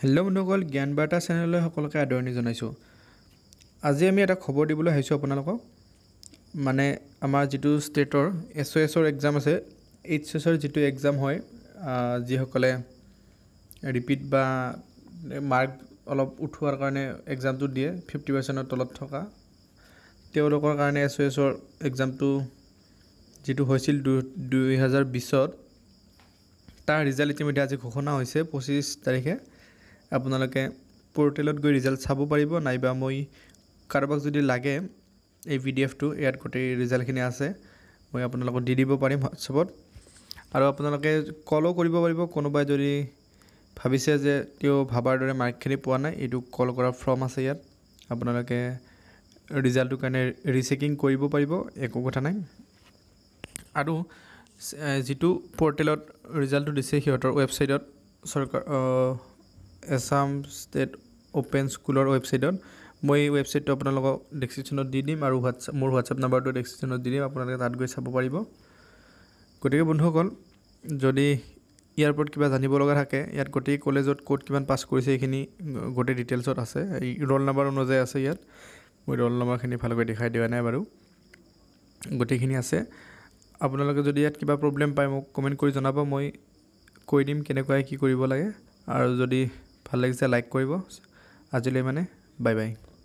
hello' বন্ধুসকল জ্ঞানবাৰ্তা চেনেললৈ সকলোকে আদৰণি জনাইছোঁ আজি আমি এটা খবৰ দিবলৈ আহিছোঁ আপোনালোকক মানে আমাৰ যিটো ষ্টেটৰ এছ অ' এছৰ এক্সাম আছে এইচ এছৰ যিটো এক্সাম হয় যিসকলে ৰিপিট বা মাৰ্ক অলপ উঠোৱাৰ কাৰণে এক্সামটো দিয়ে ফিফটি পাৰ্চেণ্টৰ তলত থকা তেওঁলোকৰ কাৰণে এছ অ' এছৰ এক্সামটো যিটো হৈছিল দুহেজাৰ বিছত তাৰ ৰিজাল্ট ইতিমধ্যে আজি ঘোষণা হৈছে পঁচিছ তাৰিখে আপোনালোকে পৰ্টেলত গৈ ৰিজাল্ট চাব পাৰিব নাইবা মই কাৰোবাক যদি লাগে এই পি ডি এফটো ইয়াত গোটেই ৰিজাল্টখিনি আছে মই আপোনালোকক দি দিব পাৰিম হোৱাটছএপত আৰু আপোনালোকে কলো কৰিব পাৰিব কোনোবাই যদি ভাবিছে যে তেওঁ ভাবাৰ দৰে মাৰ্কখিনি পোৱা নাই এইটো কল কৰাৰ ফৰ্ম আছে ইয়াত আপোনালোকে ৰিজাল্টটোৰ কাৰণে ৰিচেকিং কৰিব পাৰিব একো কথা নাই আৰু যিটো পৰ্টেলত ৰিজাল্টটো দিছে সিহঁতৰ ৱেবছাইটত চৰকাৰ এছাম ষ্টেট অ'পেন স্কুলৰ ৱেবছাইটত মই এই ৱেবছাইটটো আপোনালোকক ডেস্ক্ৰিপশ্যনত দি দিম আৰু হোৱাটছএপ মোৰ হোৱাটছএপ নাম্বাৰটো ডেস্ক্ৰিপশ্যনত দি দিম আপোনালোকে তাত গৈ চাব পাৰিব গতিকে বন্ধুসকল যদি ইয়াৰ ওপৰত কিবা জানিব লগা থাকে ইয়াত গোটেই কলেজত ক'ত কিমান পাছ কৰিছে এইখিনি গোটেই ডিটেইলছত আছে এই ৰোল নাম্বাৰ অনুযায়ী আছে ইয়াত মই ৰোল নাম্বাৰখিনি ভালকৈ দেখাই দিয়া নাই বাৰু গোটেইখিনি আছে আপোনালোকে যদি ইয়াত কিবা প্ৰব্লেম পায় মোক কমেণ্ট কৰি জনাব মই কৈ দিম কেনেকুৱাই কি কৰিব লাগে আৰু যদি ভাল লাগিছে লাইক কৰিব আজিলৈ মানে বাই বাই